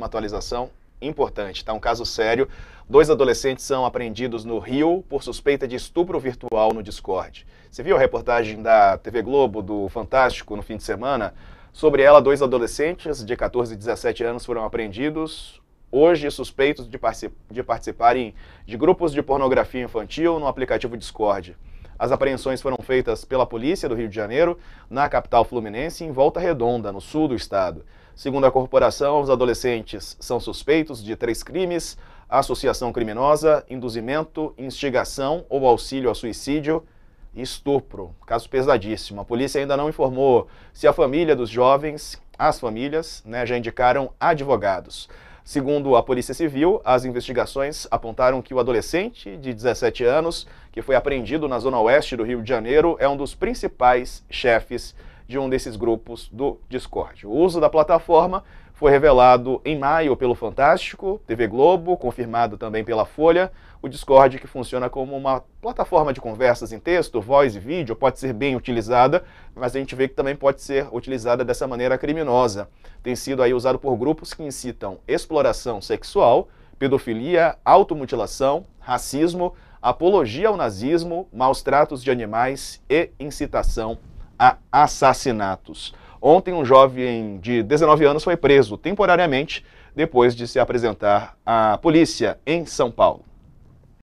uma atualização importante, tá? Um caso sério. Dois adolescentes são apreendidos no Rio por suspeita de estupro virtual no Discord. Você viu a reportagem da TV Globo, do Fantástico, no fim de semana? Sobre ela, dois adolescentes de 14 e 17 anos foram apreendidos, hoje suspeitos de, particip de participarem de grupos de pornografia infantil no aplicativo Discord. As apreensões foram feitas pela polícia do Rio de Janeiro, na capital fluminense, em Volta Redonda, no sul do estado. Segundo a corporação, os adolescentes são suspeitos de três crimes: associação criminosa, induzimento, instigação ou auxílio a suicídio e estupro. Caso pesadíssimo. A polícia ainda não informou se a família dos jovens, as famílias, né, já indicaram advogados. Segundo a Polícia Civil, as investigações apontaram que o adolescente de 17 anos, que foi apreendido na zona oeste do Rio de Janeiro, é um dos principais chefes de um desses grupos do Discord. O uso da plataforma foi revelado em maio pelo Fantástico, TV Globo, confirmado também pela Folha. O Discord, que funciona como uma plataforma de conversas em texto, voz e vídeo, pode ser bem utilizada, mas a gente vê que também pode ser utilizada dessa maneira criminosa. Tem sido aí usado por grupos que incitam exploração sexual, pedofilia, automutilação, racismo, apologia ao nazismo, maus tratos de animais e incitação a assassinatos. Ontem, um jovem de 19 anos foi preso temporariamente depois de se apresentar à polícia em São Paulo.